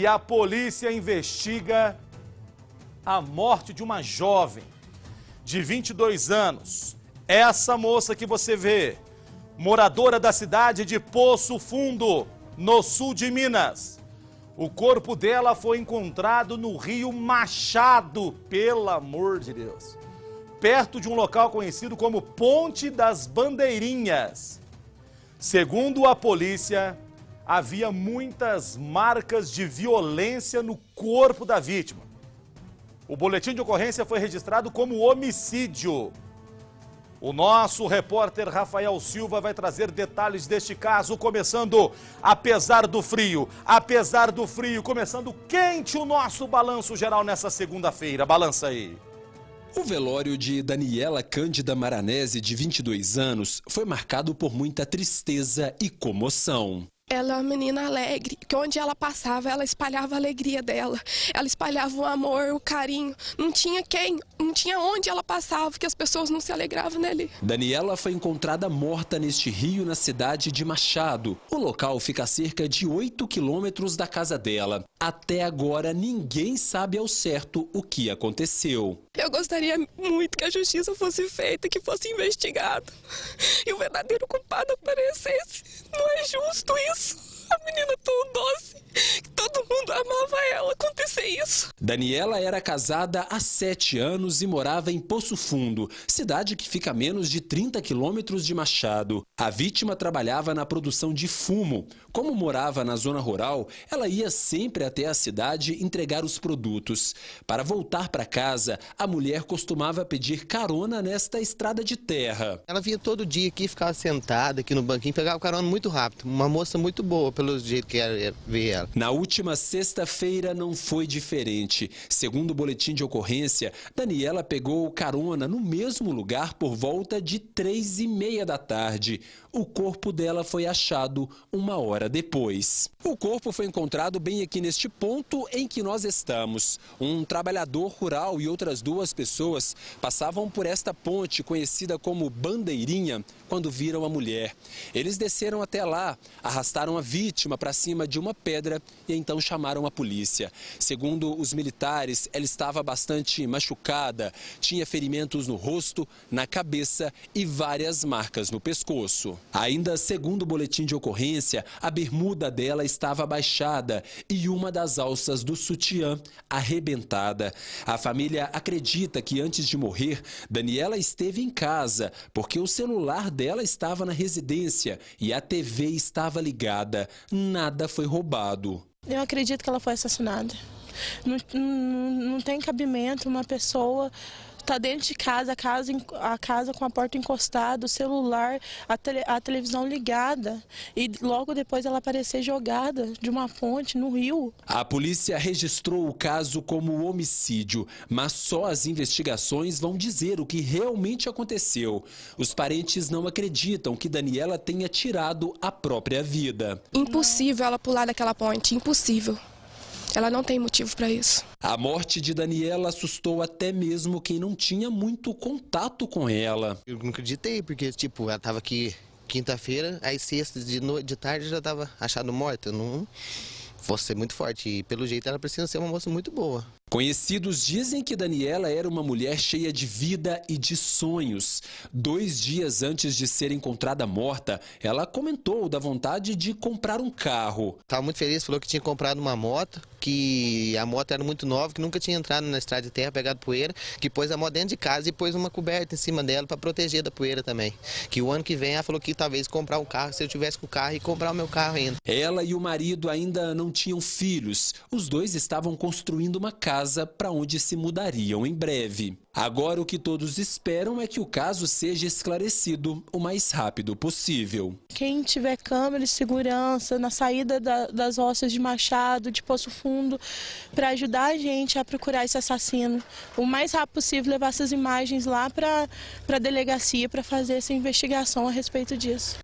E a polícia investiga a morte de uma jovem de 22 anos. Essa moça que você vê, moradora da cidade de Poço Fundo, no sul de Minas. O corpo dela foi encontrado no rio Machado, pelo amor de Deus. Perto de um local conhecido como Ponte das Bandeirinhas. Segundo a polícia, havia muitas marcas de violência no corpo da vítima. O boletim de ocorrência foi registrado como homicídio. O nosso repórter Rafael Silva vai trazer detalhes deste caso, começando apesar do frio, apesar do frio, começando quente o nosso balanço geral nessa segunda-feira. Balança aí. O velório de Daniela Cândida Maranese, de 22 anos, foi marcado por muita tristeza e comoção ela é uma menina alegre, que onde ela passava, ela espalhava a alegria dela, ela espalhava o amor, o carinho. Não tinha quem, não tinha onde ela passava que as pessoas não se alegravam nele. Daniela foi encontrada morta neste rio na cidade de Machado. O local fica a cerca de 8 quilômetros da casa dela. Até agora, ninguém sabe ao certo o que aconteceu. Eu gostaria muito que a justiça fosse feita, que fosse investigado e o verdadeiro culpado aparecesse. Não é justo isso. A menina tão doce, que todo mundo amava ela. Acontecer isso. Daniela era casada há sete anos e morava em Poço Fundo, cidade que fica a menos de 30 quilômetros de Machado. A vítima trabalhava na produção de fumo. Como morava na zona rural, ela ia sempre até a cidade entregar os produtos. Para voltar para casa, a mulher costumava pedir carona nesta estrada de terra. Ela vinha todo dia aqui, ficava sentada aqui no banquinho, pegava carona muito rápido. Uma moça muito boa, pelo jeito que era ver ela. Na última sexta-feira não foi diferente segundo o boletim de ocorrência, Daniela pegou carona no mesmo lugar por volta de três e meia da tarde. O corpo dela foi achado uma hora depois. O corpo foi encontrado bem aqui neste ponto em que nós estamos. Um trabalhador rural e outras duas pessoas passavam por esta ponte conhecida como Bandeirinha quando viram a mulher. Eles desceram até lá, arrastaram a vítima para cima de uma pedra e então chamaram a polícia. Segundo os militares, ela estava bastante machucada, tinha ferimentos no rosto, na cabeça e várias marcas no pescoço. Ainda segundo o boletim de ocorrência, a bermuda dela estava baixada e uma das alças do sutiã arrebentada. A família acredita que antes de morrer, Daniela esteve em casa, porque o celular dela estava na residência e a TV estava ligada. Nada foi roubado. Eu acredito que ela foi assassinada. Não, não, não tem cabimento uma pessoa tá dentro de casa, a casa, a casa com a porta encostada, o celular, a, tele, a televisão ligada e logo depois ela aparecer jogada de uma ponte no rio. A polícia registrou o caso como homicídio, mas só as investigações vão dizer o que realmente aconteceu. Os parentes não acreditam que Daniela tenha tirado a própria vida. Impossível ela pular daquela ponte, impossível. Ela não tem motivo para isso. A morte de Daniela assustou até mesmo quem não tinha muito contato com ela. Eu não acreditei, porque, tipo, ela estava aqui quinta-feira, aí sexta de, noite de tarde já estava achada morta. Não fosse muito forte. E pelo jeito ela precisa ser uma moça muito boa. Conhecidos dizem que Daniela era uma mulher cheia de vida e de sonhos. Dois dias antes de ser encontrada morta, ela comentou da vontade de comprar um carro. Estava muito feliz, falou que tinha comprado uma moto, que a moto era muito nova, que nunca tinha entrado na estrada de terra, pegado poeira, que pôs a moto dentro de casa e pôs uma coberta em cima dela para proteger da poeira também. Que o ano que vem ela falou que talvez comprar um carro, se eu tivesse com o carro, e comprar o meu carro ainda. Ela e o marido ainda não tinham filhos. Os dois estavam construindo uma casa casa para onde se mudariam em breve. Agora, o que todos esperam é que o caso seja esclarecido o mais rápido possível. Quem tiver câmera de segurança na saída da, das roças de Machado, de Poço Fundo, para ajudar a gente a procurar esse assassino, o mais rápido possível levar essas imagens lá para a delegacia para fazer essa investigação a respeito disso.